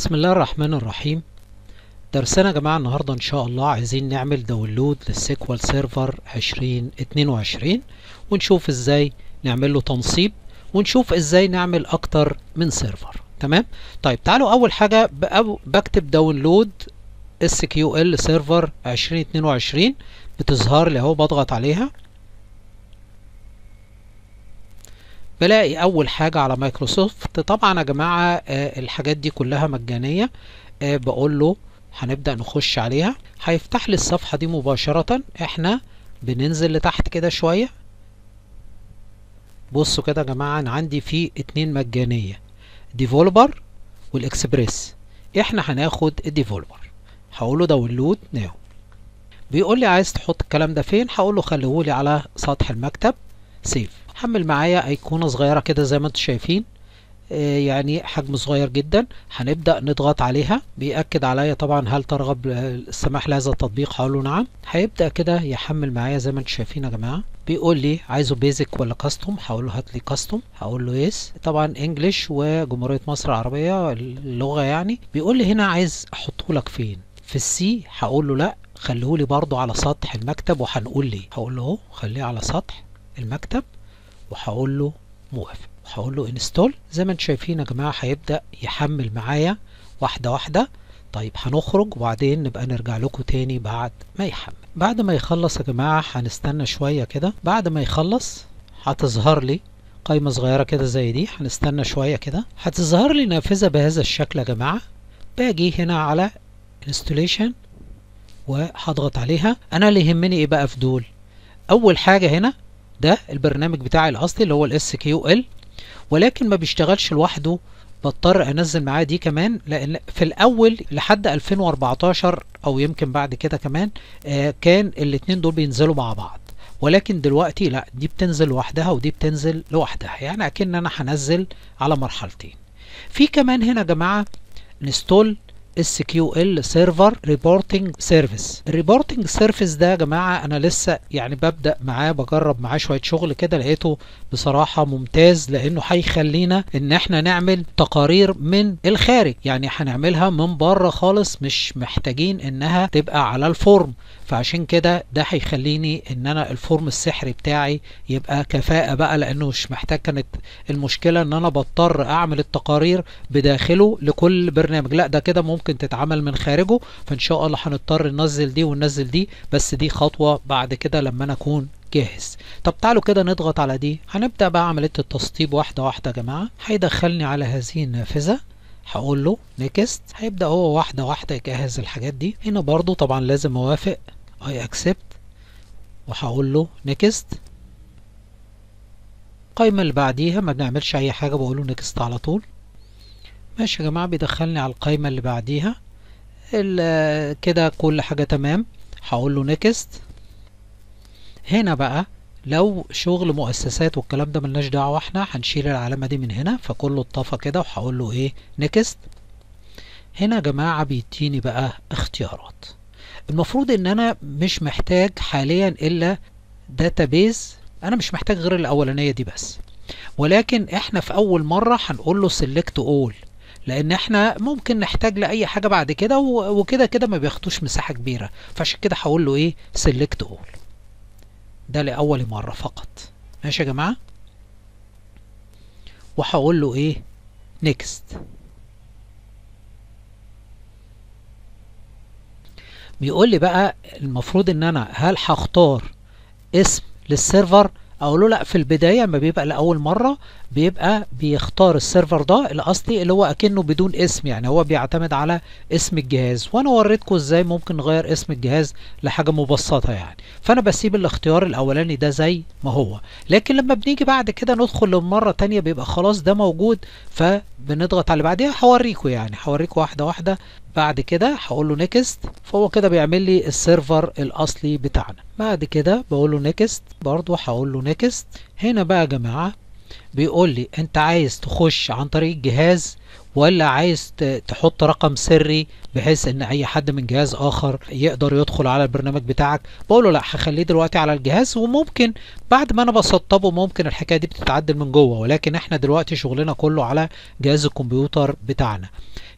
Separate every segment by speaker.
Speaker 1: بسم الله الرحمن الرحيم درسنا يا جماعة النهاردة إن شاء الله عايزين نعمل داونلود للسيكوال سيرفر 2022 ونشوف إزاي نعمل له تنصيب ونشوف إزاي نعمل أكتر من سيرفر تمام طيب تعالوا أول حاجة بكتب داونلود اس كيو ال سيرفر 2022 بتظهر لي أهو بضغط عليها بلاقي أول حاجة على مايكروسوفت طبعا يا جماعة آه، الحاجات دي كلها مجانية آه، بقول له هنبدأ نخش عليها هيفتح لي الصفحة دي مباشرة احنا بننزل لتحت كده شوية بصوا كده يا جماعة أنا عندي في اتنين مجانية ديفولبر والإكسبريس احنا هناخد الديفولبر هقول له داونلود ناو بيقول لي عايز تحط الكلام ده فين هقول له خليهولي على سطح المكتب سيف هعمل معايا ايقونة صغيرة كده زي ما انتم شايفين آه، يعني حجم صغير جدا هنبدأ نضغط عليها بيأكد عليا طبعا هل ترغب السماح لهذا التطبيق هقول نعم هيبدأ كده يحمل معايا زي ما انتم شايفين يا جماعة بيقول لي عايزه بيزك ولا كاستوم هقول له هات لي كاستوم هقول له يس طبعا انجلش وجمهورية مصر العربية اللغة يعني بيقول لي هنا عايز احطه لك فين في السي هقول له لا خليه لي برده على سطح المكتب وهنقول ليه هقول له اهو خليه على سطح المكتب وهقول له موافق وهقول له انستول زي ما انتم شايفين يا جماعه هيبدا يحمل معايا واحده واحده طيب هنخرج وبعدين نبقى نرجع لكم تاني بعد ما يحمل بعد ما يخلص يا جماعه هنستنى شويه كده بعد ما يخلص هتظهر لي قايمة صغيرة كده زي دي هنستنى شوية كده هتظهر لي نافذة بهذا الشكل يا جماعة باجي هنا على انستليشن وهضغط عليها انا اللي يهمني ايه بقى في دول اول حاجة هنا ده البرنامج بتاعي الاصلي اللي هو الاس كيو ال ولكن ما بيشتغلش لوحده بضطر انزل معاه دي كمان لان في الاول لحد 2014 او يمكن بعد كده كمان آه كان الاثنين دول بينزلوا مع بعض ولكن دلوقتي لا دي بتنزل لوحدها ودي بتنزل لوحدها يعني اكن انا هنزل على مرحلتين في كمان هنا يا جماعه انستول SQL Server Reporting Service الريبورتنج سيرفيس ده يا جماعة أنا لسه يعني ببدأ معاه بجرب معاه شوية شغل كده لقيته بصراحة ممتاز لأنه هيخلينا إن إحنا نعمل تقارير من الخارج يعني هنعملها من بره خالص مش محتاجين إنها تبقى على الفورم فعشان كده ده هيخليني إن أنا الفورم السحري بتاعي يبقى كفاءة بقى لأنه مش محتاج كانت المشكلة إن أنا بضطر أعمل التقارير بداخله لكل برنامج لا ده كده ممكن ممكن تتعمل من خارجه فان شاء الله هنضطر ننزل دي وننزل دي بس دي خطوه بعد كده لما انا اكون جاهز طب تعالوا كده نضغط على دي هنبدا بقى عمليه التسطيب واحده واحده يا جماعه هيدخلني على هذه النافذه هقول له نيكست هيبدا هو واحده واحده يجهز الحاجات دي هنا برضو طبعا لازم اوافق اي اكسبت وهقول له نيكست القايمه اللي بعديها ما بنعملش اي حاجه بقول له نيكست على طول ماشي يا جماعة بيدخلني على القايمة اللي بعديها كده كل حاجة تمام هقول له نيكست هنا بقى لو شغل مؤسسات والكلام ده ملناش دعوة احنا هنشيل العلامة دي من هنا فكله اتطفى كده وهقول له ايه نيكست هنا يا جماعة بيديني بقى اختيارات المفروض ان انا مش محتاج حاليا الا داتابيز انا مش محتاج غير الاولانية دي بس ولكن احنا في اول مرة هنقول له سيلكت اول لان احنا ممكن نحتاج لاي حاجه بعد كده وكده كده ما بياخدوش مساحه كبيره فعشان كده هقول له ايه سيلكت اول ده لاول مره فقط ماشي يا جماعه وهقول له ايه نيكست بيقول لي بقى المفروض ان انا هل هختار اسم للسيرفر اقول له لا في البدايه لما بيبقى لاول مره بيبقى بيختار السيرفر ده الاصلي اللي هو اكنه بدون اسم يعني هو بيعتمد على اسم الجهاز وانا وريتكم ازاي ممكن نغير اسم الجهاز لحاجه مبسطه يعني فانا بسيب الاختيار الاولاني ده زي ما هو لكن لما بنيجي بعد كده ندخل لمره ثانيه بيبقى خلاص ده موجود فبنضغط على اللي بعديها هوريكم يعني هوريكم واحده واحده بعد كده هقول له نيكست فهو كده بيعمل لي السيرفر الاصلي بتاعنا بعد كده بقول له نيكست برضو هقول له نيكست هنا بقى يا جماعه بيقول لي انت عايز تخش عن طريق الجهاز ولا عايز تحط رقم سري بحيث ان اي حد من جهاز اخر يقدر يدخل على البرنامج بتاعك بقول له لا هخليه دلوقتي على الجهاز وممكن بعد ما انا بسطبه ممكن الحكايه دي بتتعدل من جوه ولكن احنا دلوقتي شغلنا كله على جهاز الكمبيوتر بتاعنا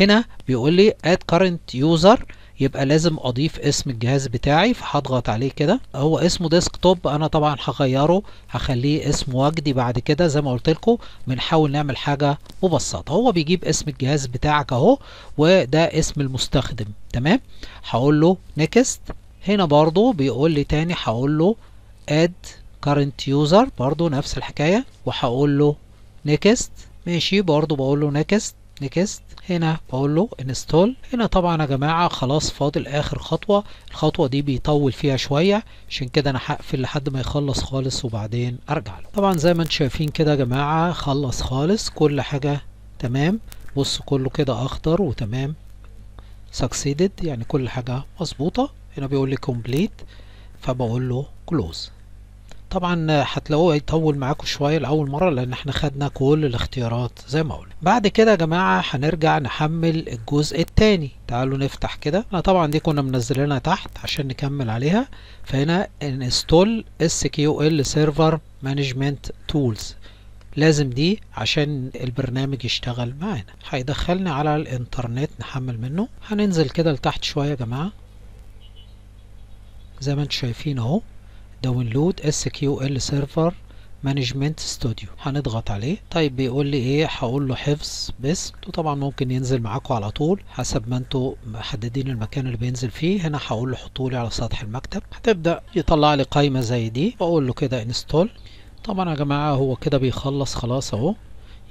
Speaker 1: هنا بيقول لي add current user يبقى لازم اضيف اسم الجهاز بتاعي فهضغط عليه كده هو اسمه ديسك توب انا طبعا هغيره هخليه اسم وجدي بعد كده زي ما قلت لكم بنحاول نعمل حاجه مبسطه هو بيجيب اسم الجهاز بتاعك اهو وده اسم المستخدم تمام هقول له نيكست هنا برضو بيقول لي تاني هقول له اد كارنت يوزر برضو نفس الحكايه وهقول له نيكست ماشي برضو بقول له نيكست نيكست هنا بقول له انستول هنا طبعا يا جماعه خلاص فاضل اخر خطوه الخطوه دي بيطول فيها شويه عشان كده انا هقفل لحد ما يخلص خالص وبعدين ارجع له طبعا زي ما انتم شايفين كده يا جماعه خلص خالص كل حاجه تمام بص كله كده اخضر وتمام سكسيدد يعني كل حاجه مظبوطه هنا بيقول لي كومبليت فبقول له close طبعا هتلاقوه هيطول معاكم شويه لاول مره لان احنا خدنا كل الاختيارات زي ما قلنا بعد كده يا جماعه هنرجع نحمل الجزء الثاني تعالوا نفتح كده انا طبعا دي كنا منزلينها تحت عشان نكمل عليها فهنا انستول اس كيو ال سيرفر مانجمنت تولز لازم دي عشان البرنامج يشتغل معانا هيدخلني على الانترنت نحمل منه هننزل كده لتحت شويه يا جماعه زي ما انتم شايفين اهو داونلود اس كيو ال سيرفر مانجمنت ستوديو هنضغط عليه طيب بيقول لي ايه هقول له حفظ باسم وطبعا ممكن ينزل معاكم على طول حسب ما انتوا محددين المكان اللي بينزل فيه هنا هقول له حطوا لي على سطح المكتب هتبدا يطلع لي قائمه زي دي واقول له كده انستول طبعا يا جماعه هو كده بيخلص خلاص اهو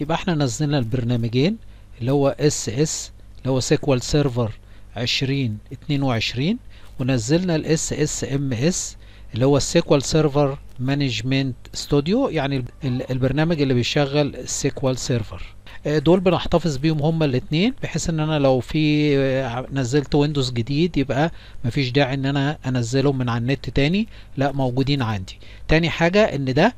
Speaker 1: يبقى احنا نزلنا البرنامجين اللي هو اس اس اللي هو سيكوال سيرفر 2022 ونزلنا الاس اس ام اس اللي هو السيكوال سيرفر مانجمنت ستوديو يعني البرنامج اللي بيشغل السيكوال سيرفر آه، دول بنحتفظ بيهم هما الاثنين بحيث ان انا لو في آه، نزلت ويندوز جديد يبقى مفيش داعي ان انا انزلهم من على النت تاني لا موجودين عندي تاني حاجة ان ده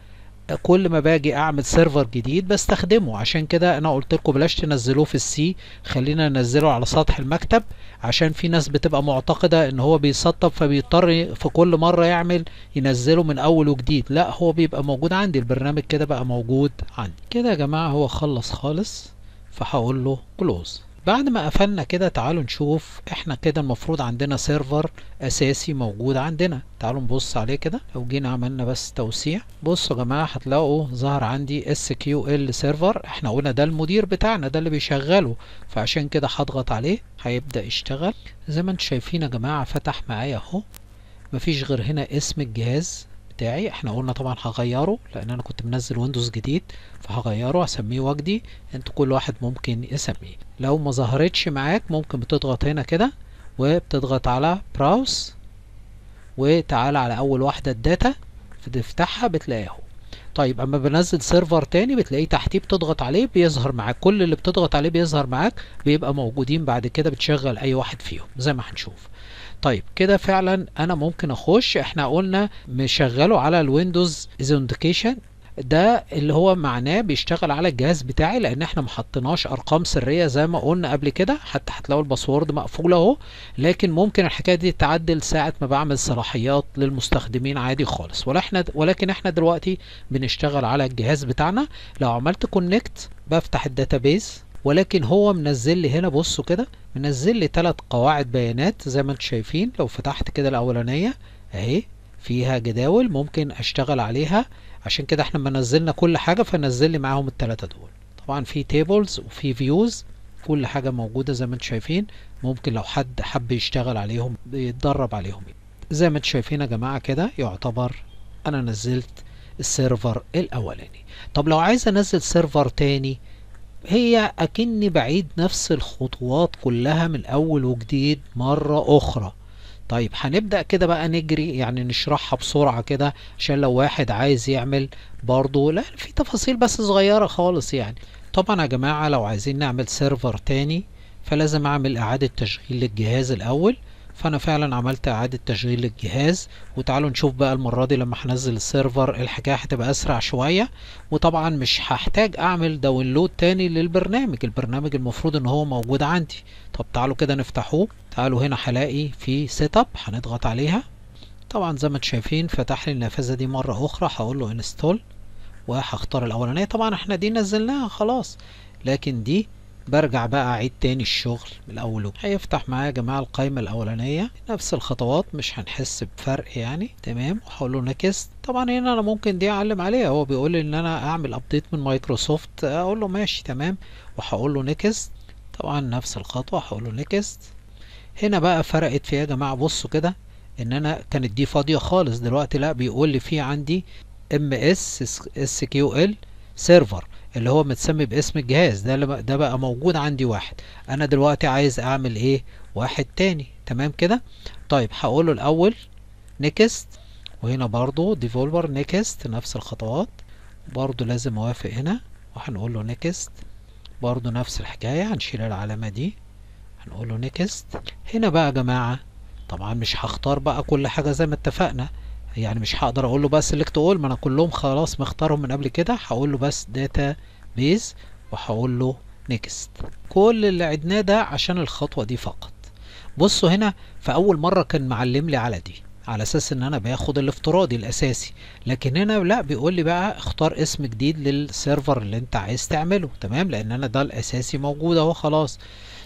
Speaker 1: كل ما باجي اعمل سيرفر جديد بستخدمه عشان كده انا قلت لكم بلاش تنزلوه في السي خلينا ننزله على سطح المكتب عشان في ناس بتبقى معتقده ان هو بيسطب فبيضطر في كل مره يعمل ينزله من اول وجديد لا هو بيبقى موجود عندي البرنامج كده بقى موجود عندي كده يا جماعه هو خلص خالص فهقول له كلوز بعد ما قفلنا كده تعالوا نشوف احنا كده المفروض عندنا سيرفر اساسي موجود عندنا تعالوا نبص عليه كده لو جينا عملنا بس توسيع بصوا يا جماعه هتلاقوا ظهر عندي اس كيو ال سيرفر احنا قلنا ده المدير بتاعنا ده اللي بيشغله فعشان كده هضغط عليه هيبدا يشتغل زي ما انتم شايفين يا جماعه فتح معايا اهو مفيش غير هنا اسم الجهاز بتاعي احنا قلنا طبعا هغيره لان انا كنت منزل ويندوز جديد فهغيره هسميه وجدي انتوا كل واحد ممكن يسميه لو ما ظهرتش معاك ممكن بتضغط هنا كده وبتضغط على براوس وتعال على اول واحده الداتا بتفتحها بتلاقيها طيب اما بنزل سيرفر تاني بتلاقيه تحتيه بتضغط عليه بيظهر معاك كل اللي بتضغط عليه بيظهر معاك بيبقى موجودين بعد كده بتشغل اي واحد فيهم زي ما هنشوف طيب كده فعلا انا ممكن اخش احنا قلنا مشغله على الويندوز ايزنتيكيشن ده اللي هو معناه بيشتغل على الجهاز بتاعي لان احنا ما حطيناش ارقام سريه زي ما قلنا قبل كده حتى هتلاقوا الباسورد مقفول اهو لكن ممكن الحكايه دي تتعدل ساعه ما بعمل صلاحيات للمستخدمين عادي خالص ولا احنا ولكن احنا دلوقتي بنشتغل على الجهاز بتاعنا لو عملت كونكت بفتح الداتابيز ولكن هو منزل لي هنا بصوا كده منزل لي ثلاث قواعد بيانات زي ما انتم شايفين لو فتحت كده الاولانيه اهي فيها جداول ممكن اشتغل عليها عشان كده احنا لما نزلنا كل حاجه فنزل لي معاهم الثلاثه دول طبعا في تيبلز وفي فيوز كل حاجه موجوده زي ما انتم شايفين ممكن لو حد حب يشتغل عليهم يتدرب عليهم زي ما انتم شايفين يا جماعه كده يعتبر انا نزلت السيرفر الاولاني طب لو عايز انزل سيرفر تاني هي أكني بعيد نفس الخطوات كلها من أول وجديد مرة أخرى طيب هنبدأ كده بقى نجري يعني نشرحها بسرعة كده عشان لو واحد عايز يعمل برضه لا في تفاصيل بس صغيرة خالص يعني طبعا يا جماعة لو عايزين نعمل سيرفر تاني فلازم أعمل إعادة تشغيل للجهاز الأول فانا فعلا عملت اعادة تشغيل للجهاز وتعالوا نشوف بقى المرة دي لما هنزل السيرفر الحكاية هتبقى اسرع شوية وطبعا مش هحتاج اعمل داونلود تاني للبرنامج البرنامج المفروض ان هو موجود عندي طب تعالوا كده نفتحوه تعالوا هنا هلاقي في سيت اب هنضغط عليها طبعا زي ما انتم شايفين فتح لي النافذة دي مرة اخرى هقول له انستول وهختار الاولانية طبعا احنا دي نزلناها خلاص لكن دي برجع بقى اعيد تاني الشغل من الاول وجديد هيفتح معايا يا جماعه القايمه الاولانيه نفس الخطوات مش هنحس بفرق يعني تمام وهقول له نكست طبعا هنا انا ممكن دي اعلم عليها هو بيقول لي ان انا اعمل ابديت من مايكروسوفت اقول له ماشي تمام وهقول له نكست طبعا نفس الخطوه هقول له نكست هنا بقى فرقت فيها يا جماعه بصوا كده ان انا كانت دي فاضيه خالص دلوقتي لا بيقول لي في عندي ام اس اس كيو ال سيرفر اللي هو متسمي باسم الجهاز ده ده بقى موجود عندي واحد انا دلوقتي عايز اعمل ايه واحد تاني تمام كده طيب هقوله الاول نيكست وهنا برضو ديفولبر نيكست نفس الخطوات برضو لازم اوافق هنا وهنقول له نيكست برضو نفس الحكاية هنشيل العلامة دي هنقول له نيكست هنا بقى يا جماعة طبعا مش هختار بقى كل حاجة زي ما اتفقنا يعني مش هقدر اقول له بس سيلكت اول ما انا كلهم خلاص مختارهم من قبل كده هقول له بس داتا بيز وهقول له نيكست كل اللي عدناه ده عشان الخطوه دي فقط بصوا هنا في اول مره كان معلم لي على دي على اساس ان انا باخد الافتراضي الاساسي لكن هنا لا بيقول لي بقى اختار اسم جديد للسيرفر اللي انت عايز تعمله تمام لان انا ده الاساسي موجود اهو خلاص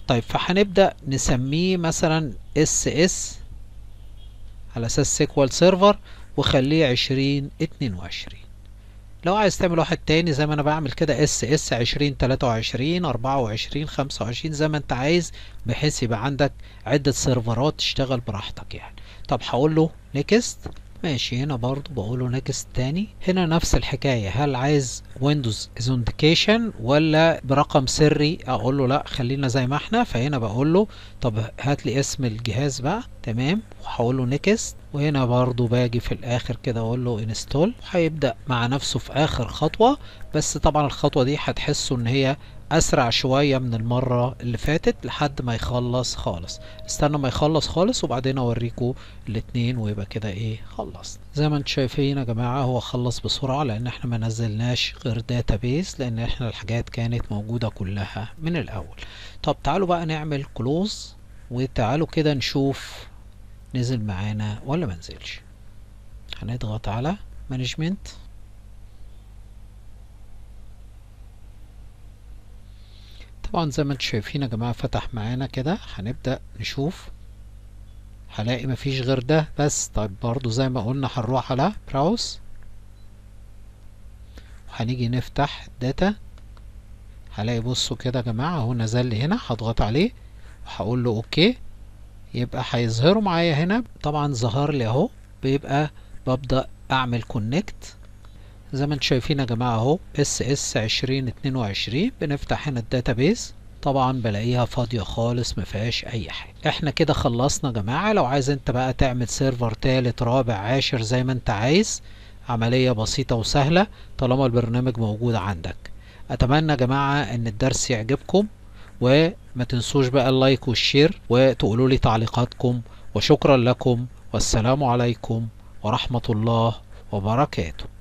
Speaker 1: طيب فهنبدا نسميه مثلا اس اس على اساس سيكوال سيرفر وخليه عشرين اتنين وعشرين لو عايز تعمل واحد تاني زي ما انا بعمل كده اس اس عشرين تلاتة وعشرين اربعة وعشرين خمسة وعشرين زي ما انت عايز بحيث يبقى عندك عدة سيرفرات تشتغل براحتك يعني طب هقول له نيكست ماشي هنا برضو بقوله نكست تاني هنا نفس الحكاية هل عايز ويندوز ايزنتيكيشن ولا برقم سري اقول له لا خلينا زي ما احنا فهنا بقول له طب هات لي اسم الجهاز بقى تمام وهقول له نكست وهنا برضو باجي في الاخر كده اقول له انستول هيبدأ مع نفسه في اخر خطوة بس طبعا الخطوة دي هتحسوا ان هي اسرع شوية من المرة اللي فاتت لحد ما يخلص خالص استنى ما يخلص خالص وبعدين اوريكم الاتنين ويبقى كده ايه خلص زي ما انتم شايفين يا جماعة هو خلص بسرعة لان احنا ما نزلناش غير داتابيس لان احنا الحاجات كانت موجودة كلها من الاول طب تعالوا بقى نعمل كلوز وتعالوا كده نشوف نزل معانا ولا ما نزلش هنضغط على مانجمنت طبعا زي ما انتم شايفين يا جماعة فتح معانا كده هنبدأ نشوف هلاقي مفيش غير ده بس طيب برضو زي ما قلنا هنروح على براوس وهنيجي نفتح داتا هلاقي بصوا كده يا جماعة اهو نزل لي هنا هضغط عليه وهقول له اوكي يبقى هيظهروا معايا هنا طبعا ظهر لي اهو بيبقى ببدأ اعمل كونكت زي ما انتم شايفين يا جماعه اهو اس اس 2022 بنفتح هنا الداتابيز طبعا بلاقيها فاضيه خالص ما فيهاش اي حاجه احنا كده خلصنا يا جماعه لو عايز انت بقى تعمل سيرفر تالت رابع عاشر زي ما انت عايز عمليه بسيطه وسهله طالما البرنامج موجود عندك اتمنى يا جماعه ان الدرس يعجبكم وما تنسوش بقى اللايك والشير وتقولوا لي تعليقاتكم وشكرا لكم والسلام عليكم ورحمه الله وبركاته